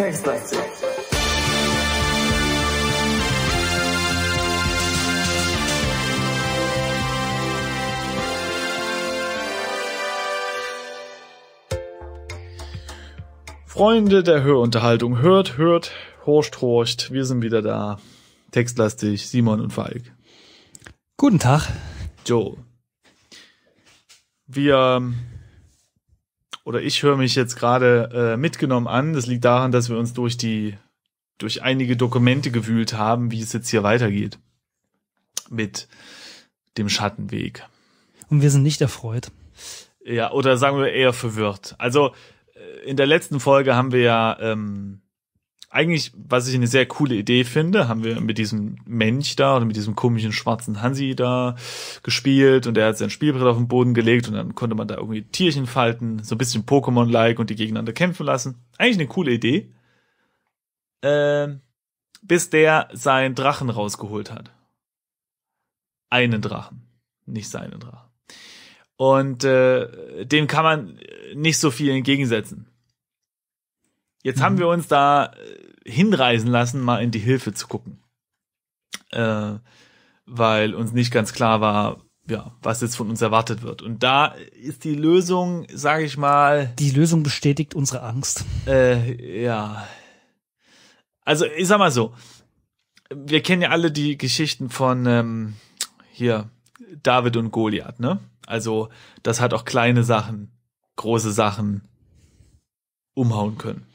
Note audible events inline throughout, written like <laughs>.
Text Freunde der Hörunterhaltung, hört, hört, horcht, horcht, wir sind wieder da. Textlastig, Simon und Falk. Guten Tag. Joe. Wir ähm, oder ich höre mich jetzt gerade äh, mitgenommen an. Das liegt daran, dass wir uns durch die, durch einige Dokumente gewühlt haben, wie es jetzt hier weitergeht. Mit dem Schattenweg. Und wir sind nicht erfreut. Ja, oder sagen wir eher verwirrt. Also äh, in der letzten Folge haben wir ja ähm, eigentlich, was ich eine sehr coole Idee finde, haben wir mit diesem Mensch da oder mit diesem komischen schwarzen Hansi da gespielt und er hat sein Spielbrett auf den Boden gelegt und dann konnte man da irgendwie Tierchen falten, so ein bisschen Pokémon-like und die gegeneinander kämpfen lassen. Eigentlich eine coole Idee. Ähm, bis der seinen Drachen rausgeholt hat. Einen Drachen, nicht seinen Drachen. Und äh, dem kann man nicht so viel entgegensetzen. Jetzt mhm. haben wir uns da äh, hinreisen lassen, mal in die Hilfe zu gucken. Äh, weil uns nicht ganz klar war, ja, was jetzt von uns erwartet wird. Und da ist die Lösung, sage ich mal. Die Lösung bestätigt unsere Angst. Äh, ja. Also ich sag mal so, wir kennen ja alle die Geschichten von ähm, hier David und Goliath, ne? Also das hat auch kleine Sachen, große Sachen umhauen können.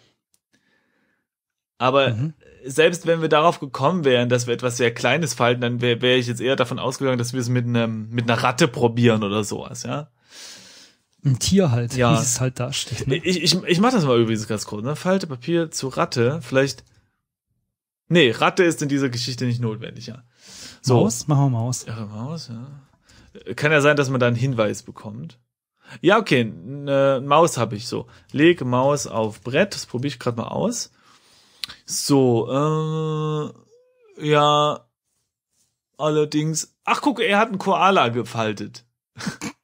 Aber mhm. selbst wenn wir darauf gekommen wären, dass wir etwas sehr Kleines falten, dann wäre wär ich jetzt eher davon ausgegangen, dass wir es mit, einem, mit einer Ratte probieren oder sowas, ja. Ein Tier halt, ja. wie es halt dasteht. Ne? Ich, ich, ich mach das mal übrigens ganz kurz, ne? Falte Papier zu Ratte, vielleicht. Nee, Ratte ist in dieser Geschichte nicht notwendig, ja. So. Maus? Machen wir Maus. Ja, Maus, ja. Kann ja sein, dass man da einen Hinweis bekommt. Ja, okay, eine äh, Maus habe ich so. Leg Maus auf Brett, das probiere ich gerade mal aus. So, äh, ja, allerdings. Ach, guck, er hat einen Koala gefaltet. <laughs>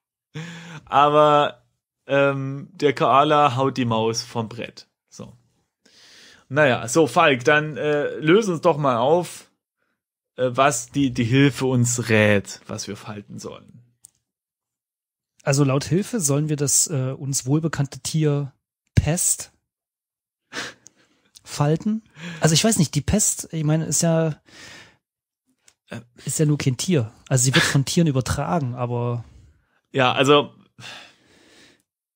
Aber ähm, der Koala haut die Maus vom Brett. So. Naja, so, Falk, dann äh, löse uns doch mal auf, äh, was die, die Hilfe uns rät, was wir falten sollen. Also laut Hilfe sollen wir das äh, uns wohlbekannte Tier Pest Falten. Also ich weiß nicht, die Pest, ich meine, ist ja äh, ist ja nur kein Tier. Also sie wird von Tieren übertragen, aber ja, also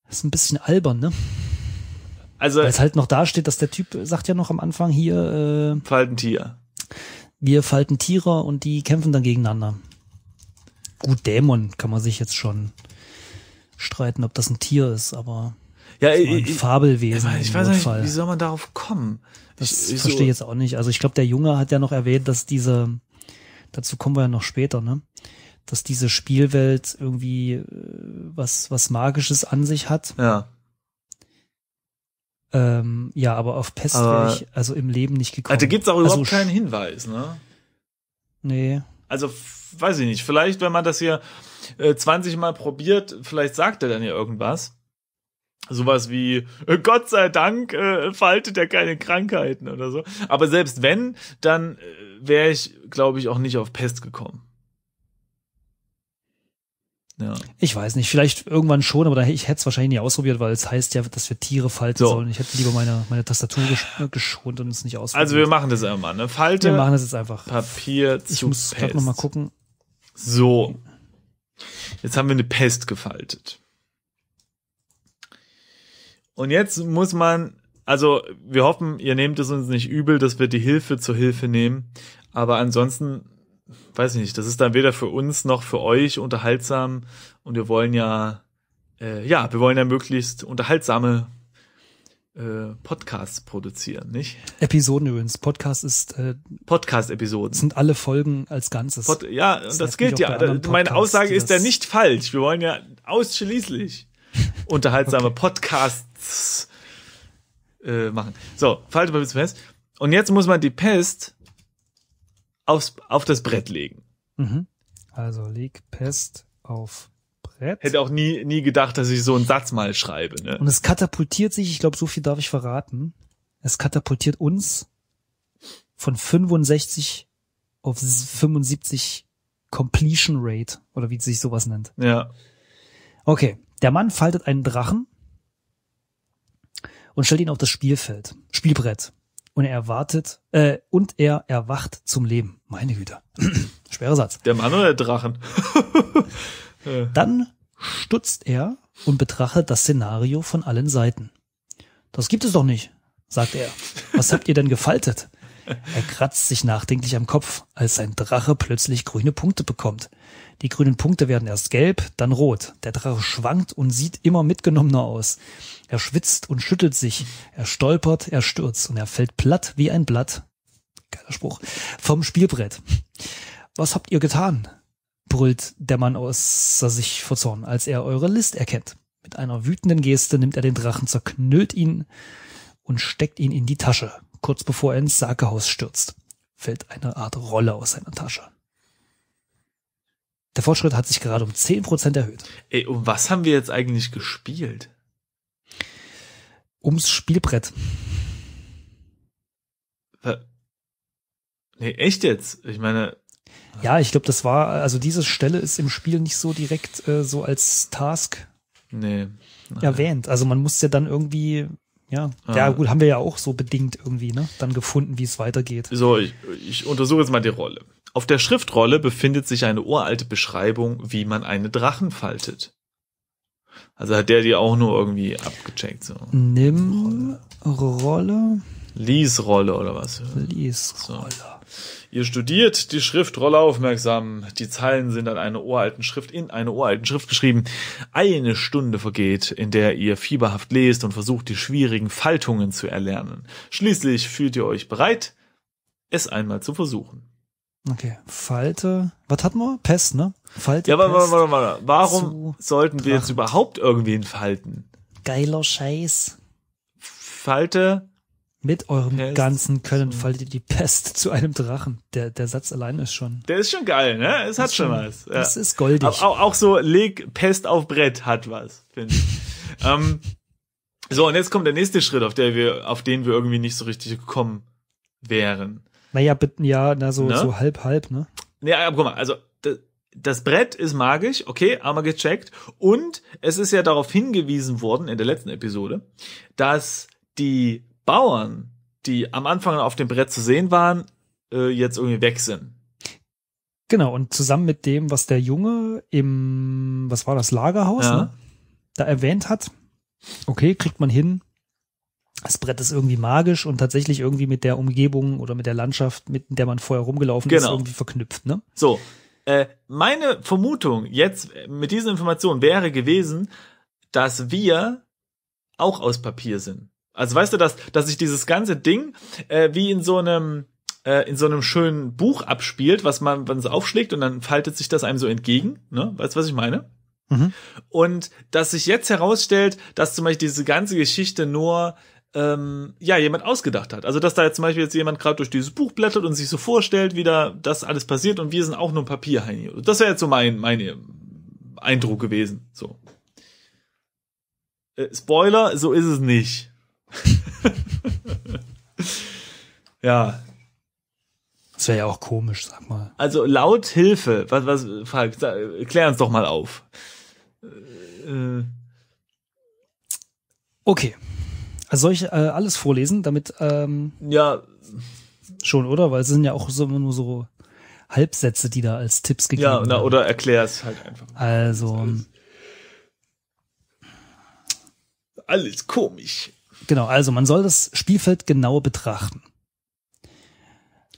ist ein bisschen albern, ne? Also weil es halt noch da steht, dass der Typ sagt ja noch am Anfang hier äh, Tier. Wir falten Tiere und die kämpfen dann gegeneinander. Gut, Dämon kann man sich jetzt schon streiten, ob das ein Tier ist, aber ja, so äh, ein ich, äh, äh, Fabelwesen. Ich, ich weiß nicht, wie soll man darauf kommen? Das ich, verstehe so. jetzt auch nicht. Also ich glaube, der Junge hat ja noch erwähnt, dass diese, dazu kommen wir ja noch später, ne? Dass diese Spielwelt irgendwie was, was Magisches an sich hat. Ja. Ähm, ja, aber auf Pest wäre ich also im Leben nicht gekommen. Also, da gibt's auch überhaupt also, keinen Hinweis, ne? Nee. Also, weiß ich nicht. Vielleicht, wenn man das hier äh, 20 Mal probiert, vielleicht sagt er dann ja irgendwas sowas wie äh, Gott sei Dank äh, faltet er keine Krankheiten oder so. Aber selbst wenn, dann äh, wäre ich, glaube ich, auch nicht auf Pest gekommen. Ja. Ich weiß nicht, vielleicht irgendwann schon, aber da, ich hätte es wahrscheinlich nie ausprobiert, weil es heißt ja, dass wir Tiere falten so. sollen. Ich hätte lieber meine, meine Tastatur gesch äh, geschont und es nicht ausprobiert. Also wir machen das einmal, ne? Falte. Wir machen das jetzt einfach. Papier ich zu Ich muss gerade nochmal gucken. So. Jetzt haben wir eine Pest gefaltet. Und jetzt muss man, also wir hoffen, ihr nehmt es uns nicht übel, dass wir die Hilfe zur Hilfe nehmen. Aber ansonsten, weiß ich nicht, das ist dann weder für uns noch für euch unterhaltsam. Und wir wollen ja, äh, ja, wir wollen ja möglichst unterhaltsame äh, Podcasts produzieren, nicht? Episoden übrigens. Podcast ist äh, Podcast-Episoden. Sind alle Folgen als Ganzes. Pod ja, das, das gilt ja. Podcasts, also meine Aussage ist ja nicht falsch. Wir wollen ja ausschließlich <laughs> unterhaltsame okay. Podcasts Pests äh, machen. So, Faltpapier bis Pest. Und jetzt muss man die Pest aufs, auf das Brett legen. Mhm. Also leg Pest auf Brett. Hätte auch nie, nie gedacht, dass ich so einen Satz mal schreibe. Ne? Und es katapultiert sich, ich glaube, so viel darf ich verraten. Es katapultiert uns von 65 auf 75 Completion Rate oder wie sich sowas nennt. Ja. Okay, der Mann faltet einen Drachen und stellt ihn auf das Spielfeld, Spielbrett. Und er erwartet, äh, und er erwacht zum Leben. Meine Güte. <clears throat> Schwerer Satz. Der Mann oder der Drachen? <laughs> Äh. Dann stutzt er und betrachtet das Szenario von allen Seiten. Das gibt es doch nicht, sagt er. Was habt ihr denn gefaltet? Er kratzt sich nachdenklich am Kopf, als sein Drache plötzlich grüne Punkte bekommt. Die grünen Punkte werden erst gelb, dann rot. Der Drache schwankt und sieht immer mitgenommener aus. Er schwitzt und schüttelt sich. Er stolpert, er stürzt und er fällt platt wie ein Blatt. Geiler Spruch. Vom Spielbrett. Was habt ihr getan? brüllt der Mann außer sich vor Zorn, als er eure List erkennt. Mit einer wütenden Geste nimmt er den Drachen, zerknüllt ihn und steckt ihn in die Tasche, kurz bevor er ins Sakehaus stürzt. Fällt eine Art Rolle aus seiner Tasche. Der Fortschritt hat sich gerade um 10% erhöht. Ey, um was haben wir jetzt eigentlich gespielt? ums Spielbrett. Nee, echt jetzt? Ich meine. Ja, ich glaube, das war, also diese Stelle ist im Spiel nicht so direkt äh, so als Task nee, erwähnt. Also man muss ja dann irgendwie, ja, ah. ja gut, haben wir ja auch so bedingt irgendwie, ne, dann gefunden, wie es weitergeht. So, ich, ich untersuche jetzt mal die Rolle. Auf der Schriftrolle befindet sich eine uralte Beschreibung, wie man eine Drachen faltet. Also hat der die auch nur irgendwie abgecheckt. So. Nimm Rolle. Lies Rolle oder was? Lies Rolle. So. Ihr studiert die Schriftrolle aufmerksam. Die Zeilen sind an eine uralten Schrift in eine uralten Schrift geschrieben. Eine Stunde vergeht, in der ihr fieberhaft lest und versucht, die schwierigen Faltungen zu erlernen. Schließlich fühlt ihr euch bereit, es einmal zu versuchen. Okay, Falte. Was hatten wir? Pest, ne? Faltepest. Ja, warte, warte, warte, Warum sollten wir jetzt überhaupt irgendwen falten? Geiler Scheiß. Falte. Mit eurem Pest. ganzen Können faltet die Pest zu einem Drachen. Der, der Satz allein ist schon. Der ist schon geil, ne? Es hat schon, schon was. Ja. ist goldig. Aber auch, auch so, leg Pest auf Brett hat was, finde ich. <laughs> ähm, so, und jetzt kommt der nächste Schritt, auf, der wir, auf den wir irgendwie nicht so richtig gekommen wären. Naja, bitte, ja, na so, ne? so halb, halb, ne? Ja, aber guck mal, also das Brett ist magisch, okay, haben wir gecheckt. Und es ist ja darauf hingewiesen worden in der letzten Episode, dass die Bauern, die am Anfang auf dem Brett zu sehen waren, äh, jetzt irgendwie weg sind. Genau, und zusammen mit dem, was der Junge im, was war das, Lagerhaus, ja. ne, da erwähnt hat, okay, kriegt man hin, das Brett ist irgendwie magisch und tatsächlich irgendwie mit der Umgebung oder mit der Landschaft, mit der man vorher rumgelaufen genau. ist, irgendwie verknüpft. Ne? So, äh, meine Vermutung jetzt äh, mit diesen Informationen wäre gewesen, dass wir auch aus Papier sind. Also weißt du, dass, dass sich dieses ganze Ding äh, wie in so einem äh, in so einem schönen Buch abspielt, was man wenn es aufschlägt und dann faltet sich das einem so entgegen. Ne? Weißt du, was ich meine? Mhm. Und dass sich jetzt herausstellt, dass zum Beispiel diese ganze Geschichte nur ähm, ja, jemand ausgedacht hat. Also, dass da jetzt zum Beispiel jetzt jemand gerade durch dieses Buch blättert und sich so vorstellt, wie da das alles passiert und wir sind auch nur ein Papierheini. Also, das wäre jetzt so mein, mein Eindruck gewesen. So. Äh, Spoiler, so ist es nicht. <laughs> ja. Das wäre ja auch komisch, sag mal. Also laut Hilfe, was, was, Falk, klär uns doch mal auf. Äh, äh. okay. Also soll ich äh, alles vorlesen, damit. Ähm, ja. Schon, oder? Weil es sind ja auch so, nur so Halbsätze, die da als Tipps gegeben werden. Ja, na, oder erklär es halt einfach. Also. Alles. komisch. Genau, also man soll das Spielfeld genau betrachten.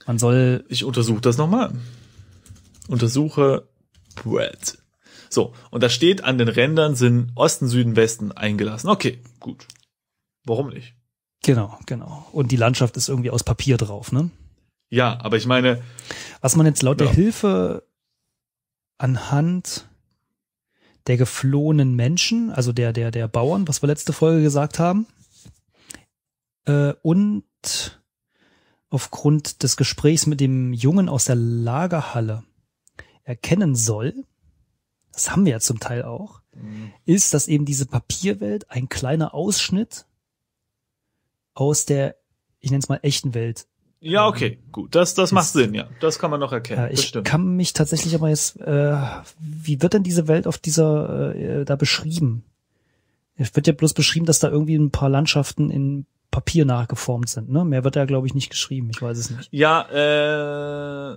Man soll. Ich untersuche das nochmal. Untersuche Bread. So, und da steht, an den Rändern sind Osten, Süden, Westen eingelassen. Okay, gut. Warum nicht? Genau, genau. Und die Landschaft ist irgendwie aus Papier drauf, ne? Ja, aber ich meine. Was man jetzt laut ja. der Hilfe anhand der geflohenen Menschen, also der, der, der Bauern, was wir letzte Folge gesagt haben, äh, und aufgrund des Gesprächs mit dem Jungen aus der Lagerhalle erkennen soll, das haben wir ja zum Teil auch, mhm. ist, dass eben diese Papierwelt ein kleiner Ausschnitt aus der, ich nenne es mal, echten Welt. Ja, ähm, okay, gut. Das, das, das macht Sinn, ja. Das kann man noch erkennen. Ja, äh, ich kann mich tatsächlich aber jetzt, äh, wie wird denn diese Welt auf dieser, äh, da beschrieben? Es wird ja bloß beschrieben, dass da irgendwie ein paar Landschaften in Papier nachgeformt sind, ne? Mehr wird da, glaube ich, nicht geschrieben. Ich weiß es nicht. Ja, äh,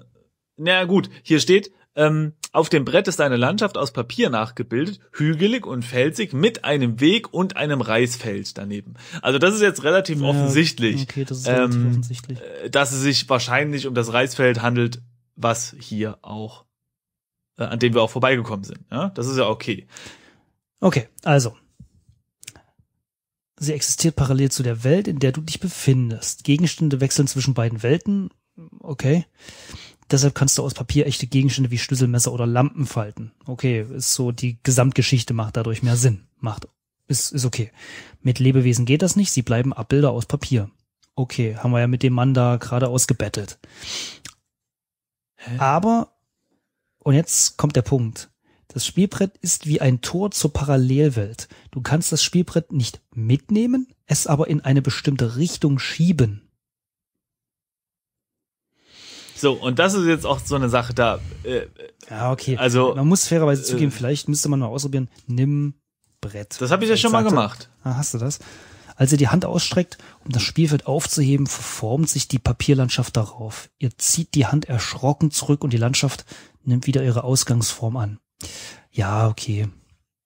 na gut, hier steht, ähm, auf dem Brett ist eine Landschaft aus Papier nachgebildet, hügelig und felsig mit einem Weg und einem Reisfeld daneben. Also das ist jetzt relativ ja, offensichtlich. Okay, das ist relativ ähm, offensichtlich. Äh, dass es sich wahrscheinlich um das Reisfeld handelt, was hier auch, äh, an dem wir auch vorbeigekommen sind. Ja? Das ist ja okay. Okay, also. Sie existiert parallel zu der Welt, in der du dich befindest. Gegenstände wechseln zwischen beiden Welten. Okay. Deshalb kannst du aus Papier echte Gegenstände wie Schlüsselmesser oder Lampen falten. Okay, ist so, die Gesamtgeschichte macht dadurch mehr Sinn. Macht, ist, ist okay. Mit Lebewesen geht das nicht, sie bleiben Abbilder aus Papier. Okay, haben wir ja mit dem Mann da gerade ausgebettelt. Aber, und jetzt kommt der Punkt. Das Spielbrett ist wie ein Tor zur Parallelwelt. Du kannst das Spielbrett nicht mitnehmen, es aber in eine bestimmte Richtung schieben. So, und das ist jetzt auch so eine Sache da. Äh, ja, okay. Also, man muss fairerweise äh, zugeben, vielleicht müsste man mal ausprobieren, nimm Brett. Das habe ich ja schon mal gemacht. Ah, hast du das? Als ihr die Hand ausstreckt, um das Spielfeld aufzuheben, verformt sich die Papierlandschaft darauf. Ihr zieht die Hand erschrocken zurück und die Landschaft nimmt wieder ihre Ausgangsform an. Ja, okay.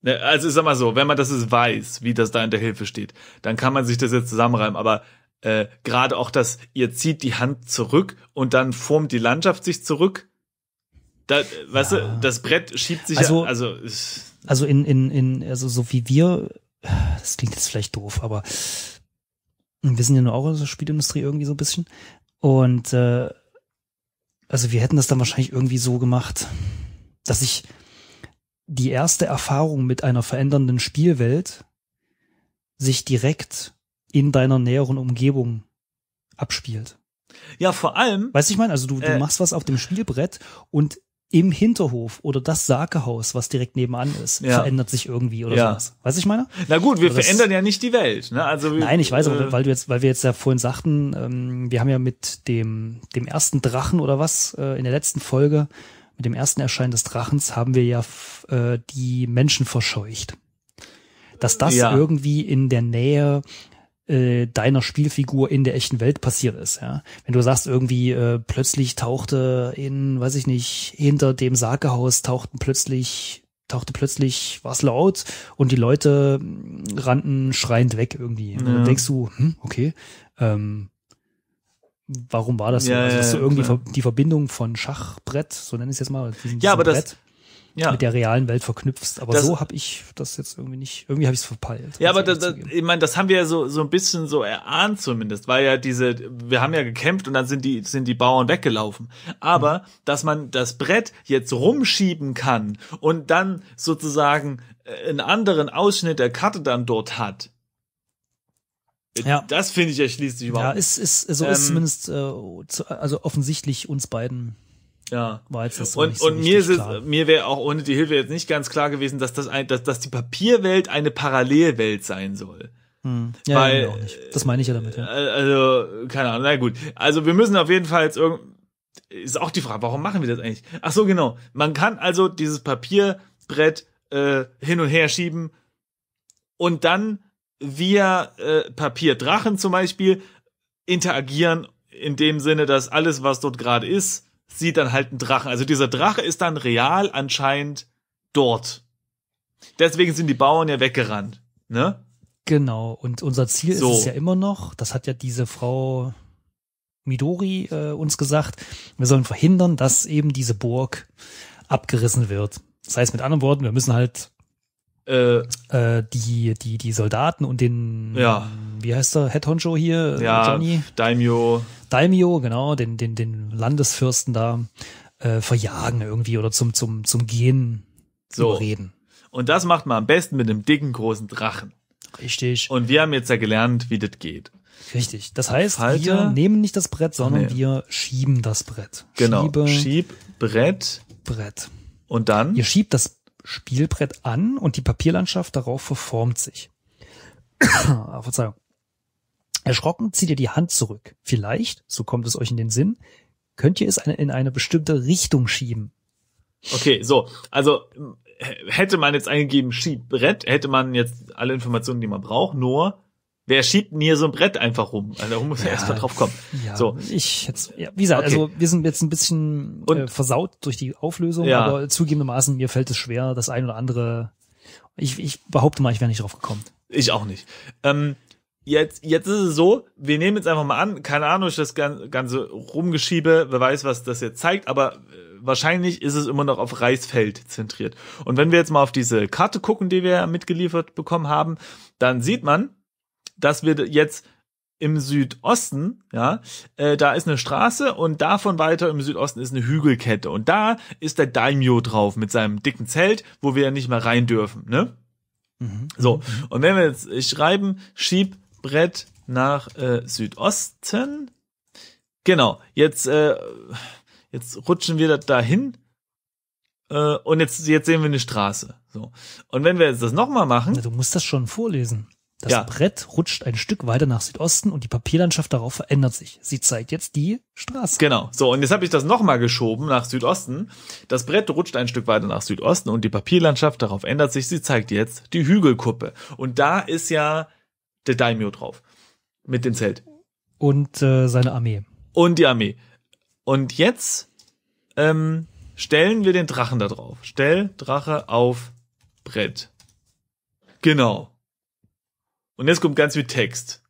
Ne, also ist sag so, wenn man das jetzt weiß, wie das da in der Hilfe steht, dann kann man sich das jetzt zusammenreimen, aber äh, gerade auch das, ihr zieht die Hand zurück und dann formt die Landschaft sich zurück. Da, weißt ja. du, das Brett schiebt sich. Also, ja, also, also in, in, in, also so wie wir, das klingt jetzt vielleicht doof, aber wir sind ja nur auch aus der Spielindustrie irgendwie so ein bisschen. Und äh, also wir hätten das dann wahrscheinlich irgendwie so gemacht, dass ich die erste Erfahrung mit einer verändernden Spielwelt sich direkt in deiner näheren Umgebung abspielt. Ja, vor allem. Weißt du, ich meine, also du, du äh, machst was auf dem Spielbrett und im Hinterhof oder das Sakehaus, was direkt nebenan ist, ja. verändert sich irgendwie oder ja. sowas. Weiß ich meine? Na gut, wir also das, verändern ja nicht die Welt. Ne? Also wir, nein, ich weiß, äh, weil du jetzt, weil wir jetzt ja vorhin sagten, ähm, wir haben ja mit dem dem ersten Drachen oder was äh, in der letzten Folge mit dem ersten Erscheinen des Drachens haben wir ja äh, die Menschen verscheucht. Dass das ja. irgendwie in der Nähe äh, deiner Spielfigur in der echten Welt passiert ist. Ja? Wenn du sagst, irgendwie äh, plötzlich tauchte in, weiß ich nicht, hinter dem Sagehaus tauchten plötzlich tauchte plötzlich was laut und die Leute mm, rannten schreiend weg irgendwie. Ja. Dann denkst du, hm, okay, ähm, warum war das so? Ja, also, dass du irgendwie ja. die Verbindung von Schachbrett, so nenne ich es jetzt mal, ja, aber Brett, das, ja. mit der realen Welt verknüpfst. Aber das, so habe ich das jetzt irgendwie nicht, irgendwie habe ich es verpeilt. Ja, aber das, das, ich meine, das haben wir ja so, so ein bisschen so erahnt zumindest, weil ja diese, wir haben ja gekämpft und dann sind die, sind die Bauern weggelaufen. Aber, mhm. dass man das Brett jetzt rumschieben kann und dann sozusagen äh, einen anderen Ausschnitt der Karte dann dort hat, äh, ja. Das finde ich erschließt sich überhaupt. Ja, ist, ist, so ist ähm. zumindest äh, zu, also offensichtlich uns beiden ja. War jetzt das und so und mir ist mir wäre auch ohne die Hilfe jetzt nicht ganz klar gewesen, dass das ein, dass, dass die Papierwelt eine Parallelwelt sein soll. Hm. Ja, Weil, ja, auch nicht. Das meine ich ja damit. Ja. Äh, also keine Ahnung. Na gut. Also wir müssen auf jeden Fall jetzt irgend ist auch die Frage, warum machen wir das eigentlich? Ach so genau. Man kann also dieses Papierbrett äh, hin und her schieben und dann via äh, Papierdrachen zum Beispiel interagieren in dem Sinne, dass alles, was dort gerade ist, sieht dann halt einen Drachen. Also dieser Drache ist dann real anscheinend dort. Deswegen sind die Bauern ja weggerannt, ne? Genau. Und unser Ziel so. ist es ja immer noch, das hat ja diese Frau Midori äh, uns gesagt, wir sollen verhindern, dass eben diese Burg abgerissen wird. Das heißt mit anderen Worten, wir müssen halt äh, äh, die, die, die Soldaten und den, ja. wie heißt der, Head Honcho hier, äh, ja, Johnny? Daimyo. Daimyo, genau, den, den, den Landesfürsten da äh, verjagen irgendwie oder zum, zum, zum Gehen so. reden. Und das macht man am besten mit einem dicken, großen Drachen. Richtig. Und wir haben jetzt ja gelernt, wie das geht. Richtig. Das heißt, Falte. wir nehmen nicht das Brett, sondern nee. wir schieben das Brett. Genau. Schiebe, Schieb, Brett. Brett. Und dann? Ihr schiebt das Spielbrett an und die Papierlandschaft darauf verformt sich. <coughs> Ah, Verzeihung. Erschrocken zieht ihr die Hand zurück. Vielleicht, so kommt es euch in den Sinn, könnt ihr es in eine bestimmte Richtung schieben. Okay, so. Also äh, hätte man jetzt eingegeben Schiebbrett, hätte man jetzt alle Informationen, die man braucht, nur Wer schiebt denn hier so ein Brett einfach rum? Also da muss ja, erst mal drauf kommen. Ja, so. Ich jetzt, ja, wie gesagt, okay. also wir sind jetzt ein bisschen äh, Und, äh, versaut durch die Auflösung, ja. aber zugegebenermaßen, mir fällt es schwer, das ein oder andere. Ich, ich behaupte mal, ich wäre nicht drauf gekommen. Ich auch nicht. Ähm, jetzt, jetzt ist es so, wir nehmen jetzt einfach mal an, keine Ahnung, ich das ganze Rumgeschiebe, wer weiß, was das jetzt zeigt, aber äh, wahrscheinlich ist es immer noch auf Reisfeld zentriert. Und wenn wir jetzt mal auf diese Karte gucken, die wir mitgeliefert bekommen haben, dann sieht man, dass wir jetzt im Südosten, ja, äh, da ist eine Straße und davon weiter im Südosten ist eine Hügelkette und da ist der Daimyo drauf mit seinem dicken Zelt, wo wir ja nicht mehr rein dürfen, ne? Mhm. So, und wenn wir jetzt schreiben, Schiebbrett nach äh, Südosten, genau, jetzt, äh, jetzt rutschen wir da dahin äh, und jetzt, jetzt sehen wir eine Straße. So. Und wenn wir jetzt das nochmal machen. Na, du musst das schon vorlesen. Das ja. Brett rutscht ein Stück weiter nach Südosten und die Papierlandschaft darauf verändert sich. Sie zeigt jetzt die Straße. Genau. So, und jetzt habe ich das nochmal geschoben nach Südosten. Das Brett rutscht ein Stück weiter nach Südosten und die Papierlandschaft darauf ändert sich. Sie zeigt jetzt die Hügelkuppe. Und da ist ja der Daimyo drauf. Mit dem Zelt. Und äh, seine Armee. Und die Armee. Und jetzt ähm, stellen wir den Drachen da drauf. Stell Drache auf Brett. Genau. Und jetzt kommt ganz viel Text.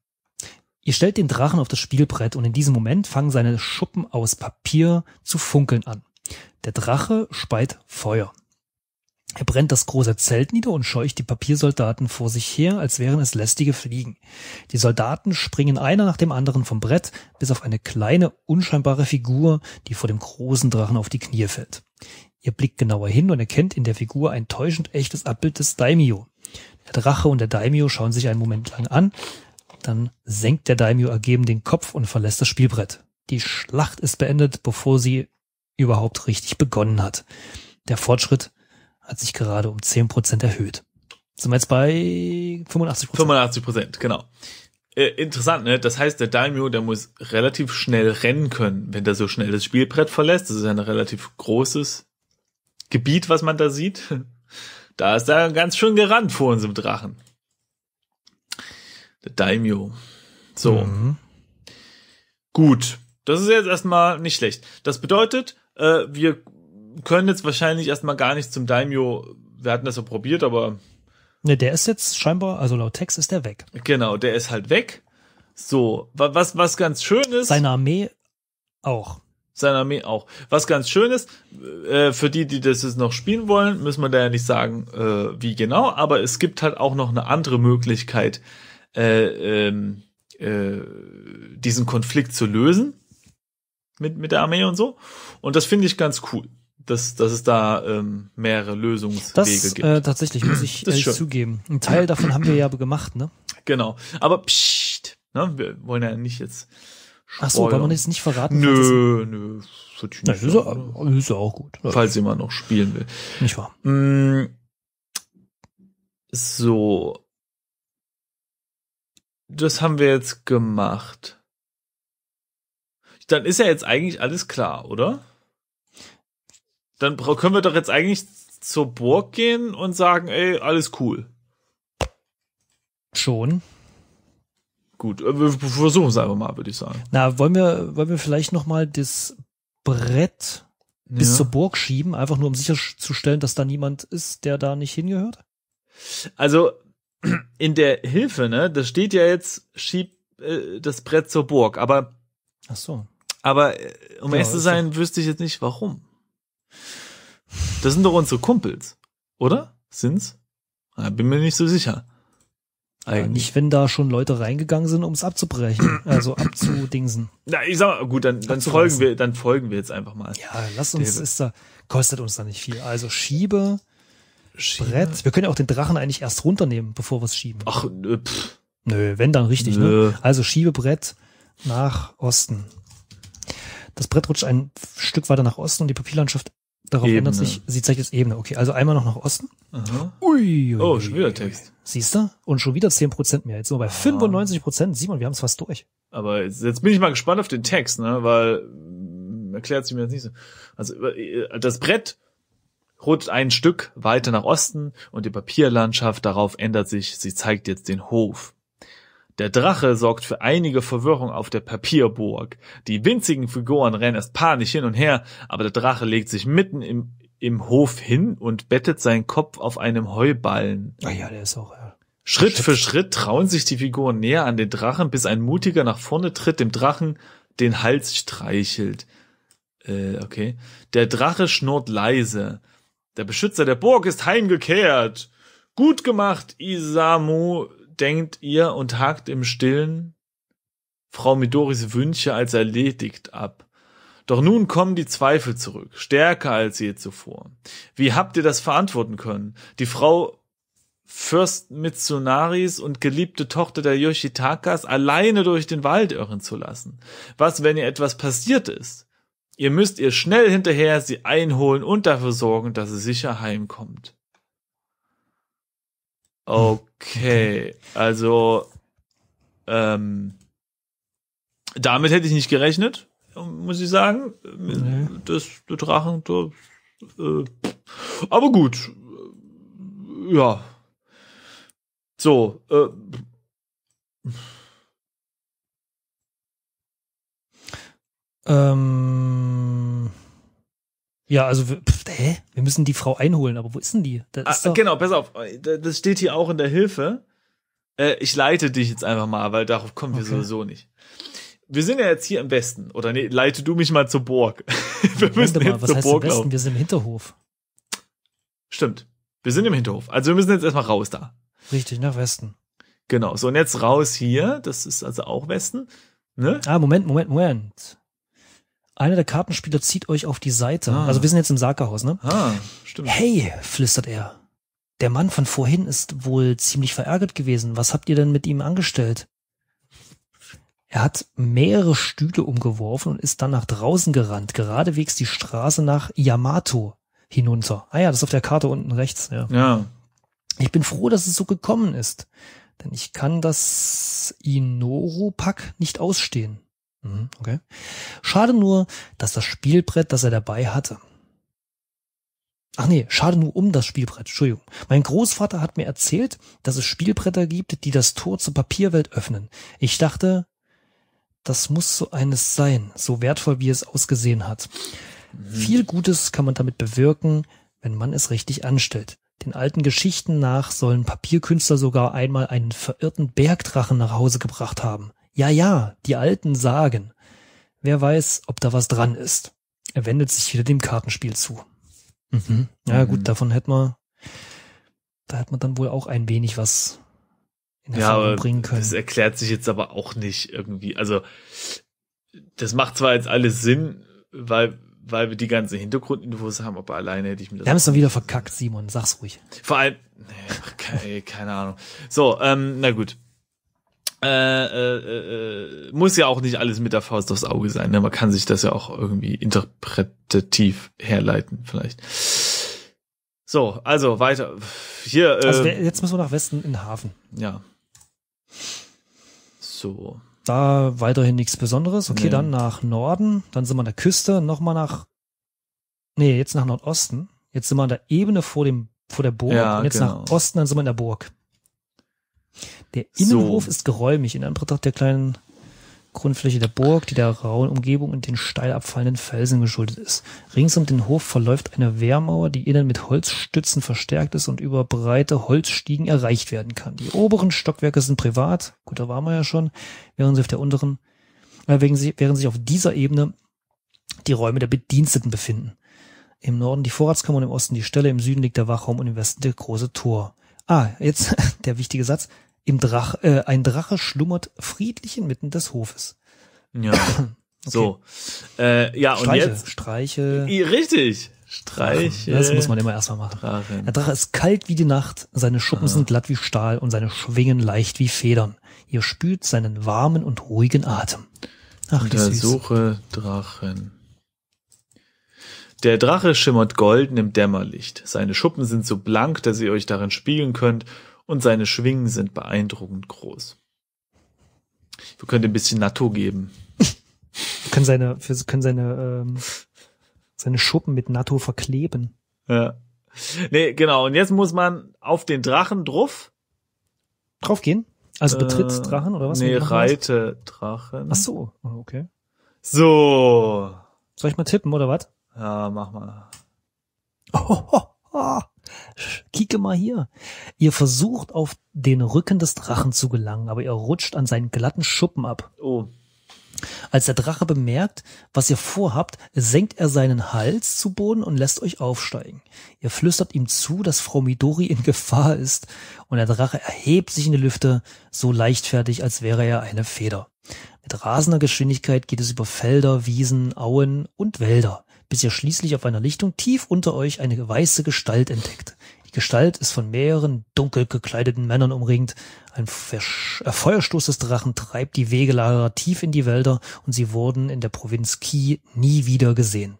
Ihr stellt den Drachen auf das Spielbrett und in diesem Moment fangen seine Schuppen aus Papier zu funkeln an. Der Drache speit Feuer. Er brennt das große Zelt nieder und scheucht die Papiersoldaten vor sich her, als wären es lästige Fliegen. Die Soldaten springen einer nach dem anderen vom Brett, bis auf eine kleine, unscheinbare Figur, die vor dem großen Drachen auf die Knie fällt. Ihr blickt genauer hin und erkennt in der Figur ein täuschend echtes Abbild des Daimyo. Der Drache und der Daimyo schauen sich einen Moment lang an, dann senkt der Daimyo ergeben den Kopf und verlässt das Spielbrett. Die Schlacht ist beendet, bevor sie überhaupt richtig begonnen hat. Der Fortschritt hat sich gerade um 10% erhöht. Sind wir jetzt bei 85%? 85%, genau. Äh, interessant, ne? Das heißt, der Daimyo, der muss relativ schnell rennen können, wenn der so schnell das Spielbrett verlässt. Das ist ein relativ großes Gebiet, was man da sieht. Da ist er ganz schön gerannt vor unserem Drachen. Der Daimyo. So. Mhm. Gut. Das ist jetzt erstmal nicht schlecht. Das bedeutet, äh, wir können jetzt wahrscheinlich erstmal gar nicht zum Daimyo. Wir hatten das ja probiert, aber. Ne, der ist jetzt scheinbar, also laut Text ist der weg. Genau, der ist halt weg. So, was, was ganz schön ist. Seine Armee auch seine Armee auch. Was ganz schön ist, äh, für die, die das jetzt noch spielen wollen, müssen wir da ja nicht sagen, äh, wie genau, aber es gibt halt auch noch eine andere Möglichkeit, äh, ähm, äh, diesen Konflikt zu lösen mit, mit der Armee und so. Und das finde ich ganz cool, dass, dass es da ähm, mehrere Lösungswege das, gibt. Äh, tatsächlich, muss ich <clears throat> ehrlich zugeben. Ein Teil davon haben wir ja gemacht, ne? Genau. Aber psst, ne? wir wollen ja nicht jetzt Ach so, weil man das nicht verraten Nö, nö. Das ich nicht das ist, auch, ne? ist ja auch gut. Falls jemand noch spielen will. Nicht wahr? Mm. So. Das haben wir jetzt gemacht. Dann ist ja jetzt eigentlich alles klar, oder? Dann können wir doch jetzt eigentlich zur Burg gehen und sagen, ey, alles cool. Schon. Gut, äh, wir versuchen es einfach mal, würde ich sagen. Na, wollen wir, wollen wir vielleicht noch mal das Brett ja. bis zur Burg schieben, einfach nur um sicherzustellen, dass da niemand ist, der da nicht hingehört? Also <clears throat> in der Hilfe, ne, das steht ja jetzt, schieb äh, das Brett zur Burg, aber Ach so. Aber äh, um ja, ehrlich zu sein, doch. wüsste ich jetzt nicht, warum. Das sind doch unsere Kumpels, oder? Sind's? Ja, ah, bin mir nicht so sicher. Eigentlich. Nicht, wenn da schon Leute reingegangen sind, um es abzubrechen, <clears throat> also abzudingsen. Na, ich sag mal, gut, dann, dann folgen wir, dann folgen wir jetzt einfach mal. Ja, lass uns, David. ist da, kostet uns da nicht viel. Also schiebe, schiebe, Brett. Wir können ja auch den Drachen eigentlich erst runternehmen, bevor wir es schieben. Ach, nö, pff. Nö, wenn dann richtig, ne? nö. ne? Also Schiebebrett nach Osten. Das Brett rutscht ein Stück weiter nach Osten und die Papierlandschaft Darauf Ebene. ändert sich, sie zeigt jetzt Ebene. Okay, also einmal noch nach Osten. Ui, ui, oh, schon wieder Text. Siehst du? Und schon wieder zehn Prozent mehr. Jetzt sind wir bei ah. 95 Prozent. Simon, wir haben es fast durch. Aber jetzt, jetzt, bin ich mal gespannt auf den Text, ne? weil mm, erklärt sich mir jetzt nicht so. Also äh, das Brett rutscht ein Stück weiter nach Osten und die Papierlandschaft darauf ändert sich. Sie zeigt jetzt den Hof. Der Drache sorgt für einige Verwirrung auf der Papierburg. Die winzigen Figuren rennen erst panisch hin und her, aber der Drache legt sich mitten im, im Hof hin und bettet seinen Kopf auf einem Heuballen. Ah ja, der ist auch. Ja. Schritt für Schritt trauen sich die Figuren näher an den Drachen, bis ein mutiger nach vorne tritt, dem Drachen den Hals streichelt. Äh, okay. Der Drache schnurrt leise. Der Beschützer der Burg ist heimgekehrt. Gut gemacht, Isamu denkt ihr und hakt im Stillen Frau Midoris Wünsche als erledigt ab. Doch nun kommen die Zweifel zurück, stärker als je zuvor. Wie habt ihr das verantworten können? Die Frau Fürst Mitsunaris und geliebte Tochter der Yoshitakas alleine durch den Wald irren zu lassen. Was, wenn ihr etwas passiert ist? Ihr müsst ihr schnell hinterher sie einholen und dafür sorgen, dass sie sicher heimkommt. Okay, also ähm, damit hätte ich nicht gerechnet, muss ich sagen. Nee. Das Drachen, das, äh, aber gut, äh, ja. So, äh, ähm, ja, also, pf, hä? Wir müssen die Frau einholen, aber wo ist denn die? Ah, doch... genau, pass auf. Das steht hier auch in der Hilfe. Äh, ich leite dich jetzt einfach mal, weil darauf kommen wir sowieso nicht. Wir sind ja jetzt hier im Westen. Oder nee, leite du mich mal zur Burg. <laughs> wir Moment müssen mal, jetzt was zur heißt Burg im Westen? Wir sind im Hinterhof. Stimmt. Wir sind im Hinterhof. Also wir müssen jetzt erstmal raus da. Richtig, nach Westen. Genau. So, und jetzt raus hier. Das ist also auch Westen. Ne? Ah, Moment, Moment, Moment einer der Kartenspieler zieht euch auf die Seite. Ah. Also wir sind jetzt im Sakerhaus, ne? Ah, stimmt. Hey, flüstert er. Der Mann von vorhin ist wohl ziemlich verärgert gewesen. Was habt ihr denn mit ihm angestellt? Er hat mehrere Stühle umgeworfen und ist dann nach draußen gerannt, geradewegs die Straße nach Yamato hinunter. Ah ja, das ist auf der Karte unten rechts. Ja. ja. Ich bin froh, dass es so gekommen ist, denn ich kann das Inoru-Pack nicht ausstehen. Mhm, okay. Schade nur, dass das Spielbrett, das er dabei hatte. Ach nee, schade nur um das Spielbrett, Entschuldigung. Mein Großvater hat mir erzählt, dass es Spielbretter gibt, die das Tor zur Papierwelt öffnen. Ich dachte, das muss so eines sein, so wertvoll wie es ausgesehen hat. Mhm. Viel Gutes kann man damit bewirken, wenn man es richtig anstellt. Den alten Geschichten nach sollen Papierkünstler sogar einmal einen verirrten Bergdrachen nach Hause gebracht haben. Ja, ja, die alten sagen. Wer weiß, ob da was dran ist. Er wendet sich wieder dem Kartenspiel zu. Mhm. Ja, mhm. gut, davon hätte man, da hätte man dann wohl auch ein wenig was in Erfahrung ja, bringen können. Das erklärt sich jetzt aber auch nicht irgendwie. Also, das macht zwar jetzt alles Sinn, weil, weil wir die ganzen Hintergrundinfos haben, aber alleine hätte ich mir das. Wir haben es dann wieder verkackt, Simon, sag's ruhig. Vor allem, nee, keine, <laughs> keine Ahnung. So, ähm, na gut. Äh, äh, äh, muss ja auch nicht alles mit der Faust aufs Auge sein. Ne? Man kann sich das ja auch irgendwie interpretativ herleiten, vielleicht. So, also weiter. Hier. Äh, also ähm, jetzt müssen wir nach Westen in den Hafen. Ja. So. Da weiterhin nichts Besonderes. Okay, nee. dann nach Norden. Dann sind wir an der Küste. Nochmal nach. Nee, jetzt nach Nordosten. Jetzt sind wir an der Ebene vor, dem, vor der Burg. Ja, und jetzt genau. nach Osten, dann sind wir in der Burg. Der Innenhof so. ist geräumig in Anbetracht der kleinen Grundfläche der Burg, die der rauen Umgebung und den steil abfallenden Felsen geschuldet ist. Rings um den Hof verläuft eine Wehrmauer, die innen mit Holzstützen verstärkt ist und über breite Holzstiegen erreicht werden kann. Die oberen Stockwerke sind privat, gut, da waren wir ja schon, während sie auf der unteren, äh, während, sie, während sich auf dieser Ebene die Räume der Bediensteten befinden. Im Norden die Vorratskammer und im Osten die Stelle, im Süden liegt der Wachraum und im Westen der große Tor. Ah, jetzt <laughs> der wichtige Satz. Im Drach, äh, ein Drache schlummert friedlich inmitten des Hofes. Ja. <coughs> okay. So. Äh, ja, Streiche, und jetzt? Streiche. Richtig. Streiche. Das muss man immer erstmal machen. Drachen. Der Drache ist kalt wie die Nacht, seine Schuppen ah. sind glatt wie Stahl und seine Schwingen leicht wie Federn. Ihr spürt seinen warmen und ruhigen Atem. Ach, Untersuche Drachen. Der Drache schimmert golden im Dämmerlicht. Seine Schuppen sind so blank, dass ihr euch darin spiegeln könnt und seine Schwingen sind beeindruckend groß. Wir können ein bisschen Natur geben. Wir <laughs> können seine, wir können seine, ähm, seine Schuppen mit Natto verkleben. Ja. Nee, genau. Und jetzt muss man auf den Drachen drauf. Draufgehen? Also äh, betritt Drachen oder was? Nee, reite Drachen. Ach so, oh, okay. So. Soll ich mal tippen oder was? Ja, mach mal. Oh, oh, oh. Kike mal hier. Ihr versucht auf den Rücken des Drachen zu gelangen, aber ihr rutscht an seinen glatten Schuppen ab. Oh. Als der Drache bemerkt, was ihr vorhabt, senkt er seinen Hals zu Boden und lässt euch aufsteigen. Ihr flüstert ihm zu, dass Frau Midori in Gefahr ist, und der Drache erhebt sich in die Lüfte, so leichtfertig, als wäre er eine Feder. Mit rasender Geschwindigkeit geht es über Felder, Wiesen, Auen und Wälder bis ihr schließlich auf einer Lichtung tief unter euch eine weiße Gestalt entdeckt. Die Gestalt ist von mehreren dunkel gekleideten Männern umringt. Ein Versch äh, Feuerstoß des Drachen treibt die Wegelagerer tief in die Wälder und sie wurden in der Provinz Ki nie wieder gesehen.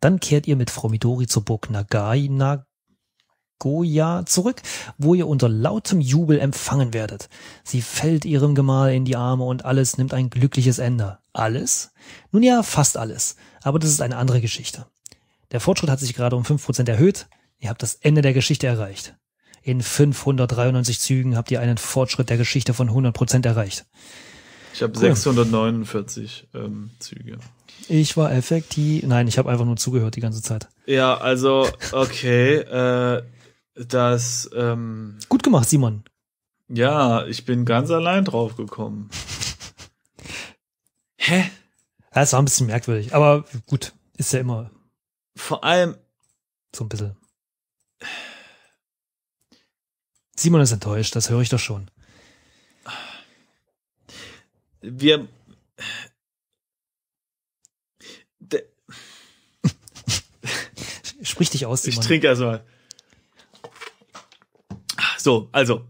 Dann kehrt ihr mit Frau Midori zur Burg Nagai Nag zurück, wo ihr unter lautem Jubel empfangen werdet. Sie fällt ihrem Gemahl in die Arme und alles nimmt ein glückliches Ende. Alles? Nun ja, fast alles. Aber das ist eine andere Geschichte. Der Fortschritt hat sich gerade um 5% erhöht. Ihr habt das Ende der Geschichte erreicht. In 593 Zügen habt ihr einen Fortschritt der Geschichte von 100% erreicht. Ich habe 649 ähm, Züge. Ich war effektiv. Nein, ich habe einfach nur zugehört die ganze Zeit. Ja, also, okay. äh, das. Ähm, Gut gemacht, Simon. Ja, ich bin ganz allein drauf gekommen. <laughs> Hä? Ja, es war ein bisschen merkwürdig, aber gut, ist ja immer. Vor allem. So ein bisschen. Simon ist enttäuscht, das höre ich doch schon. Wir. De <laughs> Sprich dich aus, Simon. Ich trinke erstmal. So, also.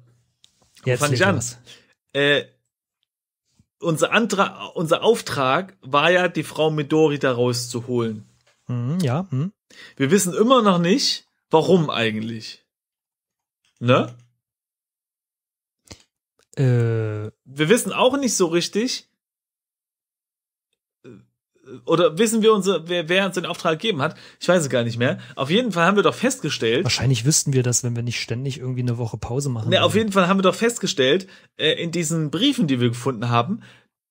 Jetzt fang ich an. Was. Äh, unser, Antrag, unser Auftrag war ja, die Frau Midori da rauszuholen. Mhm, ja. Hm. Wir wissen immer noch nicht, warum eigentlich. Ne? Äh. Wir wissen auch nicht so richtig, oder wissen wir, unser, wer, wer uns den Auftrag gegeben hat? Ich weiß es gar nicht mehr. Auf jeden Fall haben wir doch festgestellt. Wahrscheinlich wüssten wir das, wenn wir nicht ständig irgendwie eine Woche Pause machen. Ne, auf jeden Fall haben wir doch festgestellt, äh, in diesen Briefen, die wir gefunden haben,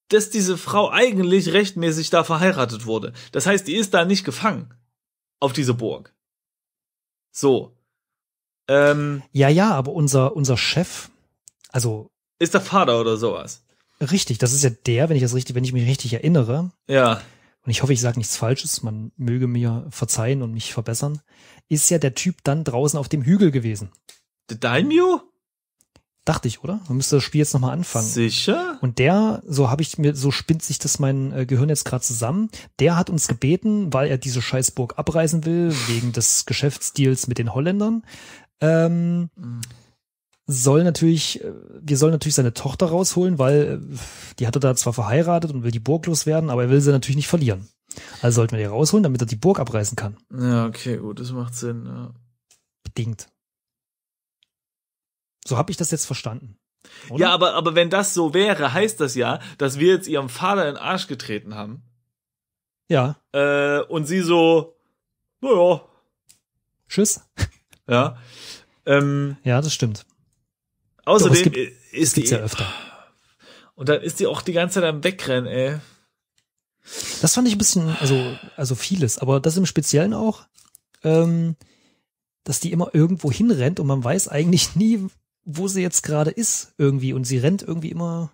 dass diese Frau eigentlich rechtmäßig da verheiratet wurde. Das heißt, die ist da nicht gefangen. Auf diese Burg. So. Ähm, ja, ja, aber unser, unser Chef, also. Ist der Vater oder sowas. Richtig, das ist ja der, wenn ich das richtig, wenn ich mich richtig erinnere. Ja und ich hoffe, ich sage nichts Falsches, man möge mir verzeihen und mich verbessern, ist ja der Typ dann draußen auf dem Hügel gewesen. The Daimyo? Dachte ich, oder? Man müsste das Spiel jetzt nochmal anfangen. Sicher? Und der, so habe ich mir, so spinnt sich das mein äh, Gehirn jetzt gerade zusammen. Der hat uns gebeten, weil er diese Scheißburg abreißen will, wegen des Geschäftsdeals mit den Holländern, ähm, mhm soll natürlich, äh, wir sollen natürlich seine Tochter rausholen, weil äh, die hat er da zwar verheiratet und will die Burg loswerden, aber er will sie natürlich nicht verlieren. Also sollten wir die rausholen, damit er die Burg abreißen kann. Ja, okay, gut, das macht Sinn. Ja. Bedingt. So habe ich das jetzt verstanden. Oder? Ja, aber, aber wenn das so wäre, heißt das ja, dass wir jetzt ihrem Vater in den Arsch getreten haben. Ja. Äh, und sie so, naja. Tschüss. Ja. Ähm, ja, das stimmt. Außerdem Doch, gibt, ist die. Ja öfter. Und dann ist die auch die ganze Zeit am Wegrennen, ey. Das fand ich ein bisschen, also, also vieles, aber das im Speziellen auch, ähm, dass die immer irgendwo hinrennt und man weiß eigentlich nie, wo sie jetzt gerade ist irgendwie und sie rennt irgendwie immer.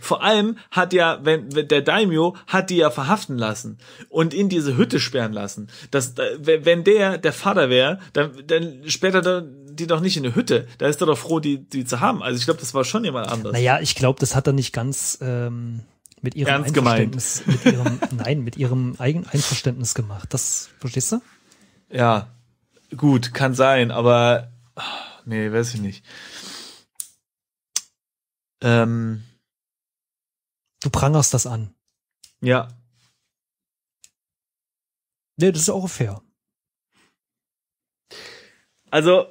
Vor allem hat ja, wenn, wenn der Daimyo hat die ja verhaften lassen und in diese Hütte sperren lassen. Das, wenn der der Vater wäre, dann, dann später dann die doch nicht in eine Hütte. Da ist er doch froh, die, die zu haben. Also ich glaube, das war schon jemand anders. Naja, ich glaube, das hat er nicht ganz ähm, mit ihrem Ernst Einverständnis, mit ihrem, <laughs> nein, mit ihrem eigenen Einverständnis gemacht. Das verstehst du? Ja, gut, kann sein, aber nee, weiß ich nicht. Ähm, du prangerst das an. Ja. Nee, das ist auch fair. Also,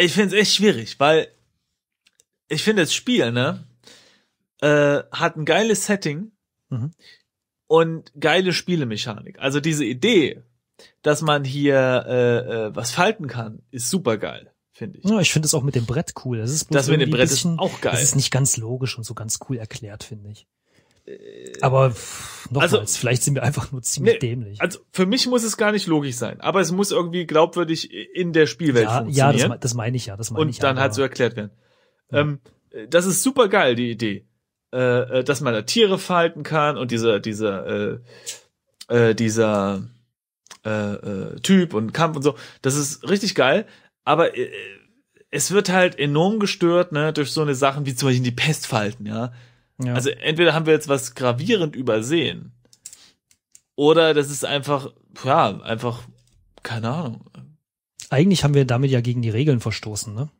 ich finde es echt schwierig, weil ich finde das Spiel, ne, äh, hat ein geiles Setting mhm. und geile Spielemechanik. Also diese Idee, dass man hier äh, äh, was falten kann, ist super geil. Finde ich. Ja, ich finde es auch mit dem Brett cool. Das ist das mit dem Brett bisschen, ist auch geil. Das ist nicht ganz logisch und so ganz cool erklärt, finde ich. Äh, aber nochmals, also, vielleicht sind wir einfach nur ziemlich nee, dämlich. Also für mich muss es gar nicht logisch sein, aber es muss irgendwie glaubwürdig in der Spielwelt ja, funktionieren. Ja, das, das meine ich ja, das meine Und ich. Und dann halt so erklärt werden. Ja. Ähm, das ist super geil die Idee, äh, äh dass man da Tiere verhalten kann und dieser dieser äh, äh, dieser äh, Typ und Kampf und so. Das ist richtig geil, aber es wird halt enorm gestört, ne, durch so eine Sachen wie zum Beispiel die Pestfalten, ja. Ja. Also entweder haben wir jetzt was gravierend übersehen oder das ist einfach, ja, einfach, keine Ahnung. Eigentlich haben wir damit ja gegen die Regeln verstoßen, ne?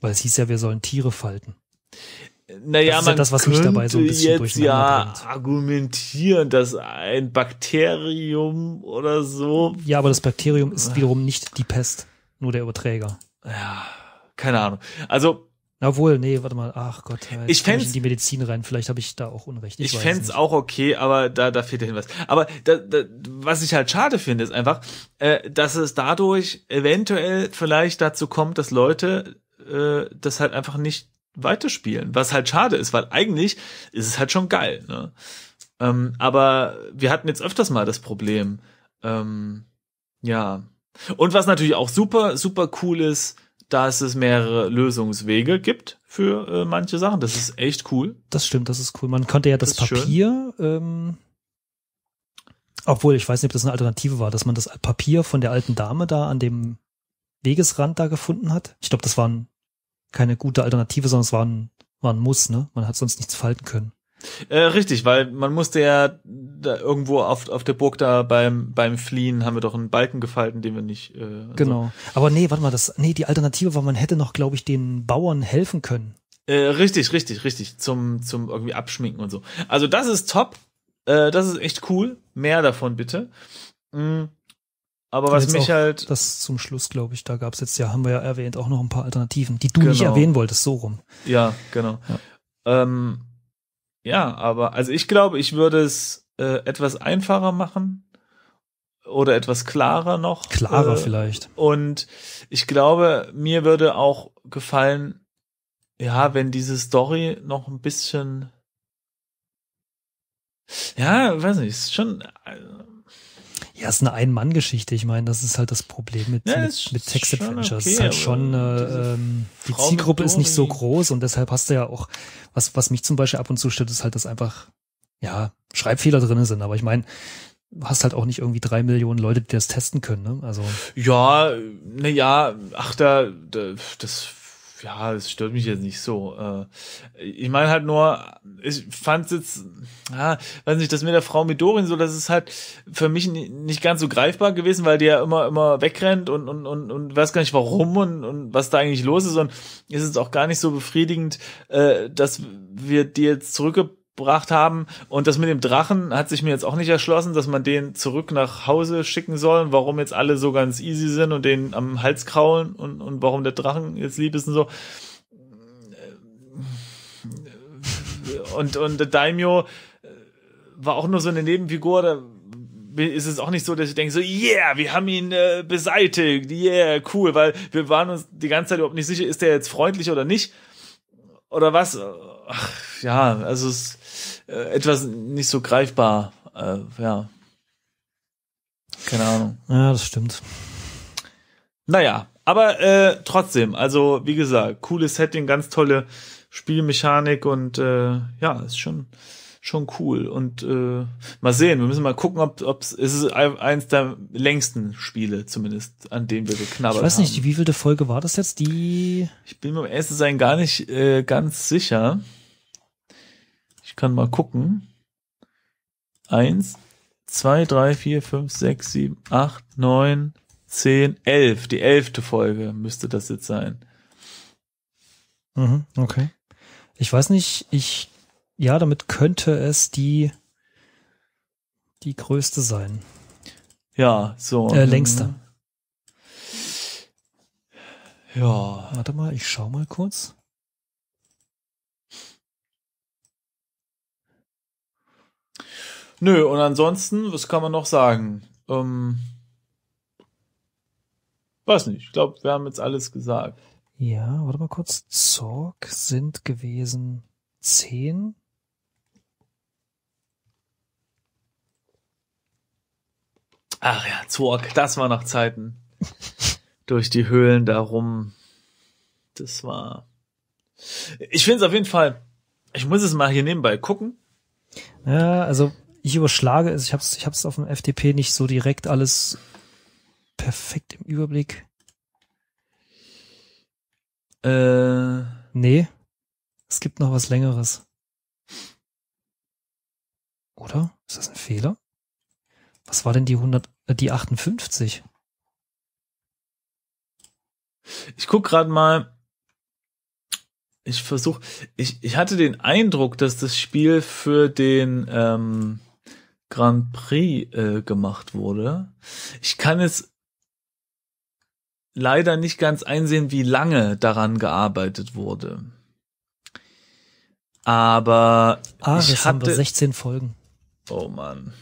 Weil es hieß ja, wir sollen Tiere falten. Naja, das man ja das, was mich dabei so ein bisschen jetzt ja argumentieren, dass ein Bakterium oder so. Ja, aber das Bakterium ist wiederum nicht die Pest, nur der Überträger. Ja, keine Ahnung. Also na nee, warte mal. Ach Gott, ich fänd's, ich in die Medizin rein. Vielleicht habe ich da auch Unrecht. Ich, ich fände es auch okay, aber da, da fehlt der Hinweis. Aber da, da, was ich halt schade finde, ist einfach, äh, dass es dadurch eventuell vielleicht dazu kommt, dass Leute äh, das halt einfach nicht weiterspielen. Was halt schade ist, weil eigentlich ist es halt schon geil. Ne? Ähm, aber wir hatten jetzt öfters mal das Problem. Ähm, ja. Und was natürlich auch super, super cool ist, dass es mehrere Lösungswege gibt für äh, manche Sachen. Das ist echt cool. Das stimmt, das ist cool. Man konnte ja das, das Papier, ähm, obwohl ich weiß nicht, ob das eine Alternative war, dass man das Papier von der alten Dame da an dem Wegesrand da gefunden hat. Ich glaube, das war keine gute Alternative, sondern es war ein, war ein Muss, ne? Man hat sonst nichts falten können. Äh, richtig, weil man musste ja da irgendwo auf, auf der Burg da beim, beim Fliehen haben wir doch einen Balken gefalten, den wir nicht. Äh, also genau. Aber nee, warte mal, das, nee, die Alternative war, man hätte noch, glaube ich, den Bauern helfen können. Äh, richtig, richtig, richtig. Zum, zum irgendwie Abschminken und so. Also das ist top. Äh, das ist echt cool. Mehr davon bitte. Mhm. Aber was mich halt. Das zum Schluss, glaube ich, da gab es jetzt ja, haben wir ja erwähnt, auch noch ein paar Alternativen, die du genau. nicht erwähnen wolltest, so rum. Ja, genau. Ja. Ähm, ja, aber also ich glaube, ich würde es äh, etwas einfacher machen oder etwas klarer noch. Klarer äh, vielleicht. Und ich glaube, mir würde auch gefallen, ja, wenn diese Story noch ein bisschen ja, weiß nicht, ist schon äh, ja, ist eine Ein-Mann-Geschichte. Ich meine, das ist halt das Problem mit, ja, mit, mit Text-Adventures. Okay, ist halt schon, äh, ähm, die Zielgruppe ist nicht so groß und deshalb hast du ja auch, was, was mich zum Beispiel ab und zu stört, ist halt, dass einfach, ja, Schreibfehler drin sind. Aber ich meine, hast halt auch nicht irgendwie drei Millionen Leute, die das testen können, ne? Also. Ja, na ja, ach, da, da das ja, es stört mich jetzt nicht so. Äh, Ich meine halt nur, ich fand jetzt, ja, weiß nicht, das mit der Frau Midorin so, das ist halt für mich nicht ganz so greifbar gewesen, weil die ja immer, immer wegrennt und, und, und, und weiß gar nicht warum und, und was da eigentlich los ist. Und ist es auch gar nicht so befriedigend, äh, dass wir die jetzt zurückgebracht gebracht haben. Und das mit dem Drachen hat sich mir jetzt auch nicht erschlossen, dass man den zurück nach Hause schicken soll, warum jetzt alle so ganz easy sind und den am Hals kraulen und, und warum der Drachen jetzt lieb ist und so. Und, und Daimyo äh, war auch nur so eine Nebenfigur, da ist es auch nicht so, dass ich denke so, yeah, wir haben ihn äh, beseitigt, yeah, cool, weil wir waren uns die ganze Zeit überhaupt nicht sicher, ist der jetzt freundlich oder nicht oder was? Ach, ja, also es ist äh, etwas nicht so greifbar. Äh, ja. Keine Ahnung. Ja, das stimmt. Naja, aber äh, trotzdem, also wie gesagt, cooles Setting, ganz tolle Spielmechanik und äh, ja, ist schon schon cool. Und äh, mal sehen, wir müssen mal gucken, ob ob's, es ist eins der längsten Spiele zumindest, an denen wir geknabbert haben. Ich weiß nicht, haben. wie vielte Folge war das jetzt? Die. Ich bin mir im ersten Sein gar nicht äh, ganz sicher. Ich kann mal gucken. Eins, zwei, drei, vier, fünf, sechs, sieben, acht, neun, zehn, elf. Die elfte Folge müsste das jetzt sein. Mhm, okay. Ich weiß nicht, ich ja, damit könnte es die, die größte sein. Ja, so. Äh, ähm, längste. Ja. Warte mal, ich schau mal kurz. Nö, und ansonsten, was kann man noch sagen? Ähm, weiß nicht, ich glaube, wir haben jetzt alles gesagt. Ja, warte mal kurz. Zorg sind gewesen zehn. Ach ja, Zorg, das war noch Zeiten. Durch die Höhlen darum. Das war. Ich finde es auf jeden Fall. Ich muss es mal hier nebenbei gucken. Ja, also ich überschlage es. Ich habe es ich hab's auf dem FDP nicht so direkt alles perfekt im Überblick. Äh. Nee. Es gibt noch was Längeres. Oder? Ist das ein Fehler? Was war denn die 100, äh, die 58? Ich guck gerade mal. Ich versuche, ich, ich hatte den Eindruck, dass das Spiel für den ähm, Grand Prix äh, gemacht wurde. Ich kann es leider nicht ganz einsehen, wie lange daran gearbeitet wurde. Aber ah, ich hatte haben wir 16 Folgen. Oh man.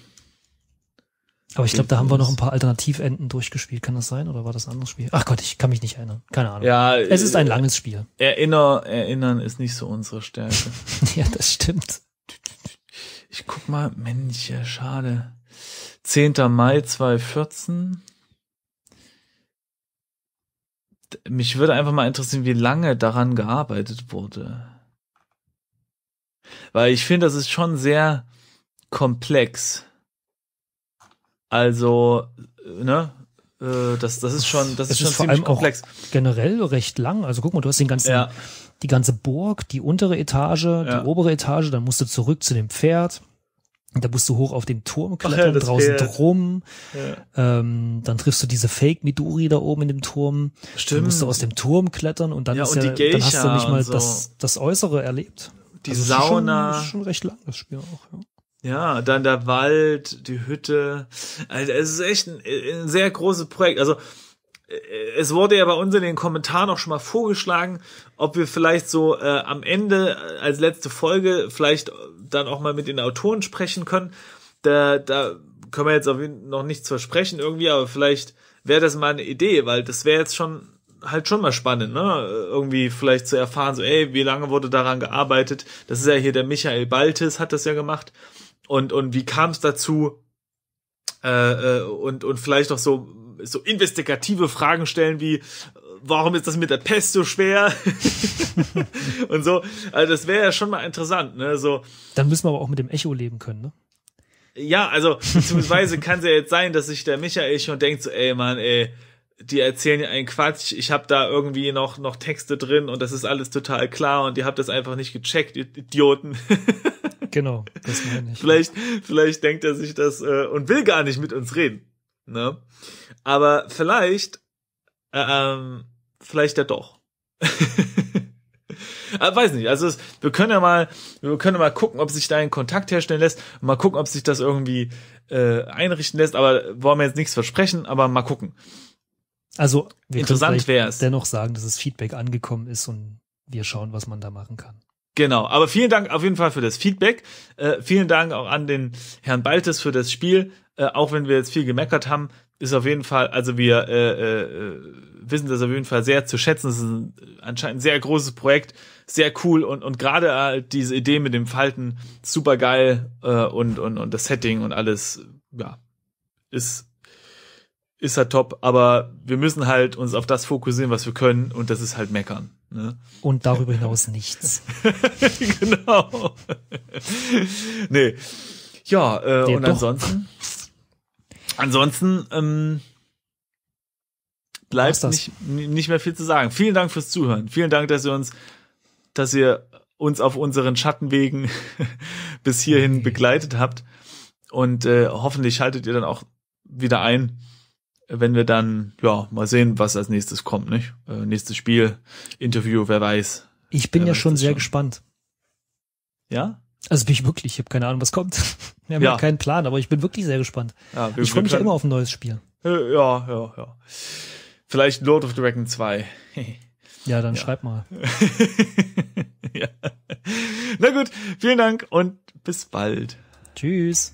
Aber ich glaube, da haben wir noch ein paar Alternativenden durchgespielt. Kann das sein? Oder war das ein anderes Spiel? Ach Gott, ich kann mich nicht erinnern. Keine Ahnung. Ja, es ist ein äh, langes Spiel. Erinner, erinnern ist nicht so unsere Stärke. <laughs> ja, das stimmt. Ich guck mal, Mensch, ja, schade. 10. Mai 2014. Mich würde einfach mal interessieren, wie lange daran gearbeitet wurde. Weil ich finde, das ist schon sehr komplex also, äh, ne? Äh, das, das ist schon, das es ist schon ist vor allem komplex. Auch generell recht lang. Also guck mal, du hast den ganzen, ja. die ganze Burg, die untere Etage, ja. die obere Etage, dann musst du zurück zu dem Pferd. Da musst du hoch auf den Turm klettern, ja, draußen Pferd. drum. Ja. Ähm, dann triffst du diese Fake Midori da oben in dem Turm. Stimmt. Dann musst du aus dem Turm klettern und dann, ja, ist ja, dann hast du nicht mal so. das, das Äußere erlebt. Die also Sauna. Schon, schon recht lang, das Spiel auch. Ja. Ja, dann der Wald, die Hütte. Also es ist echt ein, ein sehr großes Projekt. Also äh, es wurde ja bei uns in den Kommentaren auch schon mal vorgeschlagen, ob wir vielleicht so äh, am Ende äh, als letzte Folge vielleicht dann auch mal mit den Autoren sprechen können. Da, da können wir jetzt auf jeden noch nichts versprechen irgendwie, aber vielleicht wäre das mal eine Idee, weil das wäre jetzt schon halt schon mal spannend, ne? Irgendwie vielleicht zu erfahren, so, ey, wie lange wurde daran gearbeitet? Das ist ja hier der Michael Baltes hat das ja gemacht und, und wie kam es dazu äh, äh, und, und vielleicht noch so, so investigative Fragen stellen wie, äh, warum ist das mit der Pest so schwer? <laughs> und so. Also das wäre ja schon mal interessant, ne? So. Dann müssen wir aber auch mit dem Echo leben können, ne? Ja, also beziehungsweise kann es ja jetzt sein, dass sich der Michael schon denkt, so, ey Mann, ey, die erzählen ja einen Quatsch, ich habe da irgendwie noch, noch Texte drin und das ist alles total klar und ihr habt das einfach nicht gecheckt, ihr Idioten. <laughs> genau, das meine ich. vielleicht, vielleicht denkt er sich das äh, und will gar nicht mit uns reden. Ne? Aber vielleicht, äh, ähm, vielleicht ja doch. Aber <laughs> ah, weiß nicht, also es, wir können ja mal, wir können ja mal gucken, ob sich da ein Kontakt herstellen lässt, mal gucken, ob sich das irgendwie äh, einrichten lässt, aber wollen wir jetzt nichts versprechen, aber mal gucken. Also, interessant wäre es. Dennoch sagen, dass das Feedback angekommen ist und wir schauen, was man da machen kann. Genau, aber vielen Dank auf jeden Fall für das Feedback. Äh, vielen Dank auch an den Herrn Baltes für das Spiel. Äh, auch wenn wir jetzt viel gemeckert haben, ist auf jeden Fall, also wir äh, äh wissen das auf jeden Fall sehr zu schätzen. Es ist ein, anscheinend ein sehr großes Projekt, sehr cool und, und gerade halt diese Idee mit dem Falten, super geil äh, und, und, und das Setting und alles, ja, ist ist er halt top, aber wir müssen halt uns auf das fokussieren, was wir können, und das ist halt meckern. Ne? Und darüber hinaus nichts. <laughs> genau. nee. Ja, äh, und doch. ansonsten. Ansonsten ähm, bleibt nicht, nicht mehr viel zu sagen. Vielen Dank fürs Zuhören. Vielen Dank, dass ihr uns, dass ihr uns auf unseren Schattenwegen <laughs> bis hierhin begleitet habt. Und äh, hoffentlich schaltet ihr dann auch wieder ein, wenn wir dann, ja, mal sehen, was als nächstes kommt, nicht? Äh, nächstes Spiel, Interview, wer weiß. Ich bin ja schon sehr schon. gespannt. Ja? Also bin ich wirklich, ich habe keine Ahnung, was kommt. <laughs> Wir haben ja. keinen Plan, aber ich bin wirklich sehr gespannt. Ja, wir, ich freue mich ja immer auf ein neues Spiel. Äh, ja, ja, ja. Vielleicht Lord of the Dragon <laughs> 2. ja, dann schreib mal. <laughs> ja. Na gut, vielen Dank und bis bald. Tschüss.